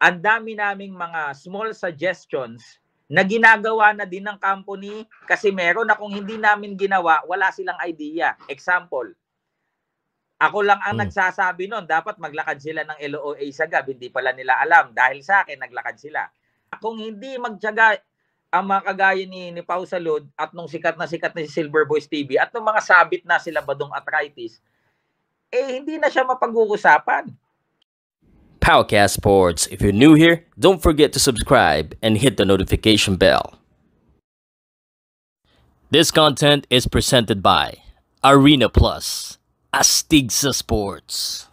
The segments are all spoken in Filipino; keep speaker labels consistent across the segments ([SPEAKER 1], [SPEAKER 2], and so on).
[SPEAKER 1] ang dami naming mga small suggestions na ginagawa na din ng company kasi meron na kung hindi namin ginawa, wala silang idea. Example, ako lang ang hmm. nagsasabi noon, dapat maglakad sila ng LOA sa gab, hindi pala nila alam. Dahil sa akin, naglakad sila. Kung hindi magtyaga ang mga kagaya ni, ni Pau Salud at nung sikat na sikat ni Silver Boys TV at nung mga sabit na sila badong arthritis, eh hindi na siya mapag-uusapan.
[SPEAKER 2] Powercast Sports. If you're new here, don't forget to subscribe and hit the notification bell. This content is presented by Arena Plus, Astigsa Sports.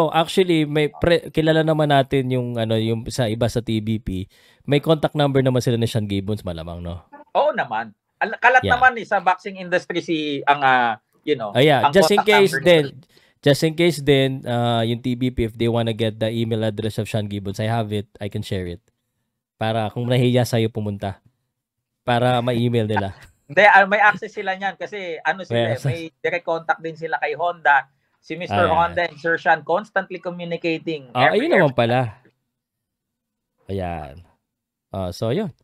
[SPEAKER 2] Oh, actually may pre- kilala naman natin yung ano yung sa iba sa TBP. May contact number naman sila ni Sean Gibbons malamang no.
[SPEAKER 1] Oo naman. Kalat yeah. naman eh, sa boxing industry si ang uh, you know, oh, yeah. Just in case then
[SPEAKER 2] Just in case then, uh, yung TBP, if they wanna get the email address of Sean Gibbons, I have it, I can share it. Para kung nahiya sa'yo pumunta. Para ma-email nila.
[SPEAKER 1] Hindi, ah, may access sila niyan kasi ano sila, may, eh, may direct contact din sila kay Honda. Si Mr. Ah, Honda and Sir Sean constantly communicating.
[SPEAKER 2] Oh, ayun naman pala. Ayan. Uh, so, yun.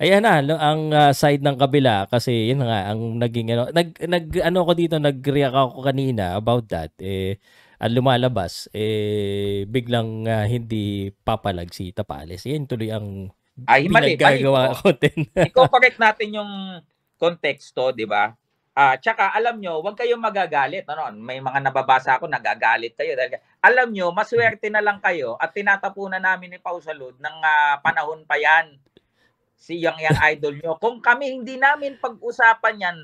[SPEAKER 2] Ayan na ang uh, side ng kabila kasi yun nga ang naging ano nag, nag ano ako dito nag-react ako kanina about that eh ang lumalabas eh biglang uh, hindi papalag si Tapales. Yan tuloy ang ay mali pinagagawa ko. din.
[SPEAKER 1] Iko correct natin yung konteksto, 'di ba? Ah, uh, tsaka alam nyo, huwag kayong magagalit. Ano, may mga nababasa ako nagagalit kayo dahil alam nyo, maswerte na lang kayo at tinatapunan namin ni Pausalud ng uh, panahon pa 'yan si Yang Yang Idol nyo. Kung kami hindi namin pag-usapan yan,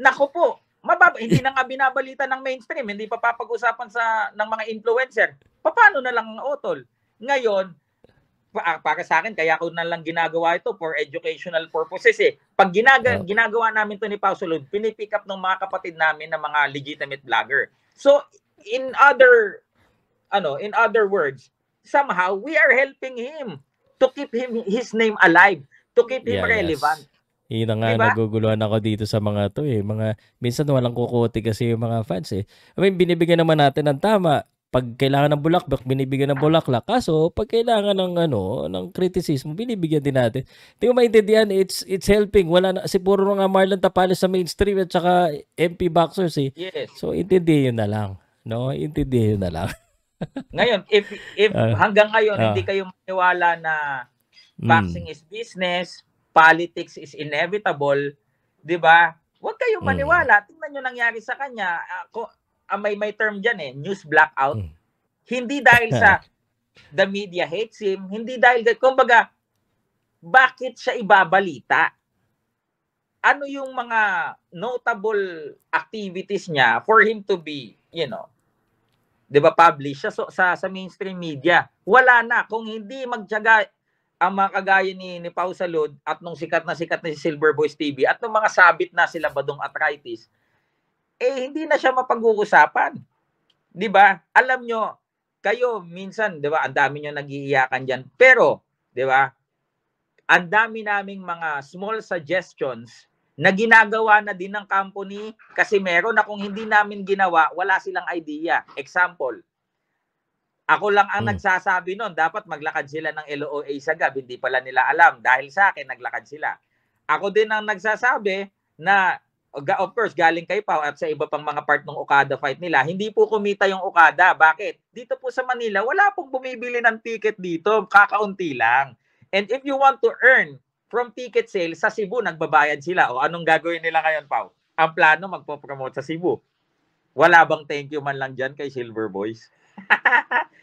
[SPEAKER 1] nako po, mababa, hindi na nga binabalita ng mainstream, hindi pa papag-usapan sa, ng mga influencer. Paano na lang ang otol? Ngayon, ah, para sa akin, kaya ko na lang ginagawa ito for educational purposes eh. Pag ginaga, ginagawa namin to ni Pao Solod, pinipick up ng mga kapatid namin na mga legitimate vlogger. So, in other, ano, in other words, somehow, we are helping him to keep him, his name alive to keep him yeah, relevant. Yes.
[SPEAKER 2] Yun na nga diba? naguguluhan ako dito sa mga to eh. Mga, minsan walang kukuti kasi yung mga fans eh. I mean, binibigyan naman natin ng tama. Pag kailangan ng bulaklak, binibigyan ng bulaklak. Kaso, pag kailangan ng ano, ng criticism, binibigyan din natin. Hindi ko maintindihan, it's, it's helping. Wala na, si puro nga Marlon Tapales sa mainstream at saka MP Boxers eh. Yes. So, intindihin yun na lang. No? Intindihin yun na lang.
[SPEAKER 1] ngayon, if, if uh, hanggang ngayon, uh, hindi kayo maniwala na Boxing mm. is business, politics is inevitable, 'di ba? Huwag kayong hmm. maniwala. Mm. Tingnan niyo nangyari sa kanya. Ako ah, uh, ah, may may term diyan eh, news blackout. Mm. Hindi dahil sa the media hates him, hindi dahil kumbaga bakit siya ibabalita? Ano yung mga notable activities niya for him to be, you know, 'di ba publish siya so, sa sa mainstream media? Wala na kung hindi magtiyaga ang mga kagaya ni, ni Pau Salud at nung sikat na sikat na si Silver Boys TV at nung mga sabit na sila badong arthritis, eh hindi na siya mapag-uusapan. 'Di ba? Alam nyo, kayo minsan, 'di ba, ang dami niyo iiyakan diyan. Pero, 'di ba? Ang dami naming mga small suggestions na ginagawa na din ng company kasi meron na kung hindi namin ginawa, wala silang idea. Example, ako lang ang hmm. nagsasabi noon, dapat maglakad sila ng LOA sa gab, hindi pala nila alam. Dahil sa akin, naglakad sila. Ako din ang nagsasabi na, of course, galing kay Pau at sa iba pang mga part ng Okada fight nila, hindi po kumita yung Okada. Bakit? Dito po sa Manila, wala pong bumibili ng ticket dito, kakaunti lang. And if you want to earn from ticket sales, sa Cebu, nagbabayad sila. O anong gagawin nila ngayon, Pau? Ang plano, magpo-promote sa Cebu. Wala bang thank you man lang dyan kay Silver Boys?